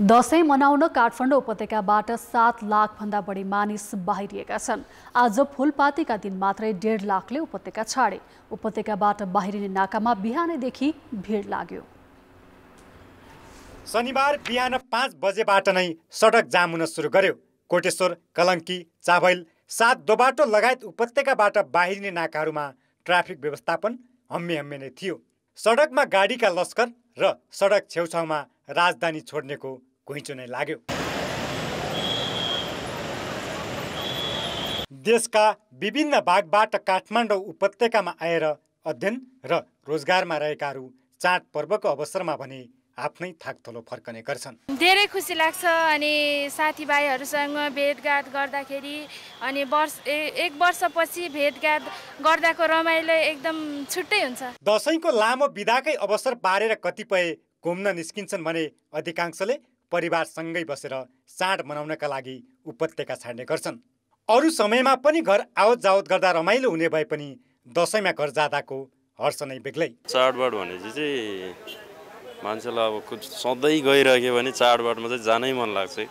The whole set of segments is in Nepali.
दसैँ मनाउन काठमाडौँ उपत्यकाबाट सात लाखभन्दा बढी मानिस बाहिरिएका छन् आज फुलपातीका दिन मात्रै डेढ लाखले उपत्यका छाडे उपत्यकाबाट बाहिरिने नाकामा बिहानैदेखि भिड लाग्यो शनिबार बिहान पाँच बजेबाट नै सडक जाम हुन सुरु गर्यो कोटेश्वर कलङ्की चाभैल सात दोबाटो लगायत उपत्यकाबाट बाहिरिने नाकाहरूमा ट्राफिक व्यवस्थापन हम्मे हम्मे नै थियो सडकमा गाडीका लस्कर र सडक छेउछाउमा राजधानी छोड्नेको घुइँचो नै लाग्यो देशका विभिन्न भागबाट काठमाडौँ उपत्यकामा आएर अध्ययन र रोजगारमा रहेकाहरू चाडपर्वको अवसरमा भने आफ्नै थाकथलो फर्कने गर्छन् धेरै खुसी लाग्छ अनि साथीभाइहरूसँग भेटघाट गर्दाखेरि अनि वर्ष एक वर्षपछि भेटघाट गर्दाको रमाइलो एकदम छुट्टै हुन्छ दसैँको लामो विदाकै अवसर पारेर कतिपय घुम्न निस्किन्छन् भने अधिकांशले परिवारसँगै बसेर चाड मनाउनका लागि उपत्यका छाड्ने गर्छन् अरू समयमा पनि घर आवत जावत गर्दा रमाइलो हुने भए पनि दसैँमा घर जाँदाको हर्ष नै बेग्लै चाडबाड भने मान्छेलाई अब सधैँ गइरह्यो भने चाडबाडमा चाहिँ जानै मन लाग्छ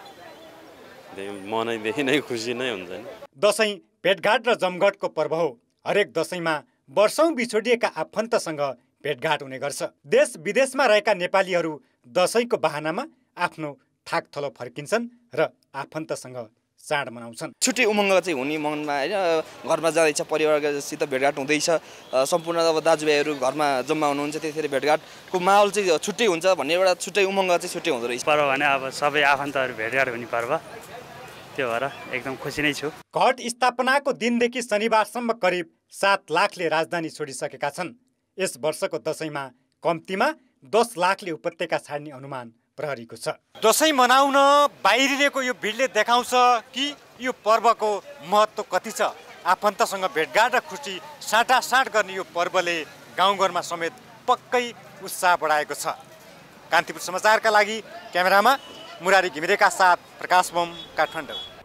मनैदेखि नै खुसी नै हुन्छ नि दसैँ भेटघाट र जमघटको पर्व हो हरेक दसैँमा वर्षौँ बिछोडिएका आफन्तसँग भेटघाट हुने गर्छ देश विदेशमा रहेका नेपालीहरू दसैँको बाहनामा आफ्नो थाकथलो फर्किन्छन् र आफन्तसँग चाड मनाउँछन् छुट्टै उमङ्ग चाहिँ हुने मनमा होइन घरमा जाँदैछ परिवारसित भेटघाट हुँदैछ सम्पूर्ण अब दाजुभाइहरू घरमा जम्मा हुनुहुन्छ त्यतिखेर भेटघाटको माहौल चाहिँ छुट्टै हुन्छ भन्ने एउटा छुट्टै उमङ्ग चाहिँ छुट्टै हुँदो रहेछ पर्व भने अब सबै आफन्तहरू भेटघाट हुने पर्व त्यो भएर एकदम खुसी नै छु घट स्थापनाको दिनदेखि शनिबारसम्म करिब सात लाखले राजधानी छोडिसकेका छन् यस वर्षको दसैँमा कम्तीमा दस लाखले उपत्यका छाड्ने अनुमान प्रहरीको छ दसैँ मनाउन बाहिरिएको यो भिडले देखाउँछ कि यो पर्वको महत्त्व कति छ आफन्तसँग भेटघाट र खुसी साटासाट गर्ने यो पर्वले गाउँघरमा समेत पक्कै उत्साह बढाएको छ कान्तिपुर समाचारका लागि क्यामेरामा मुरारी घिमिरेका साथ प्रकाश बम काठमाडौँ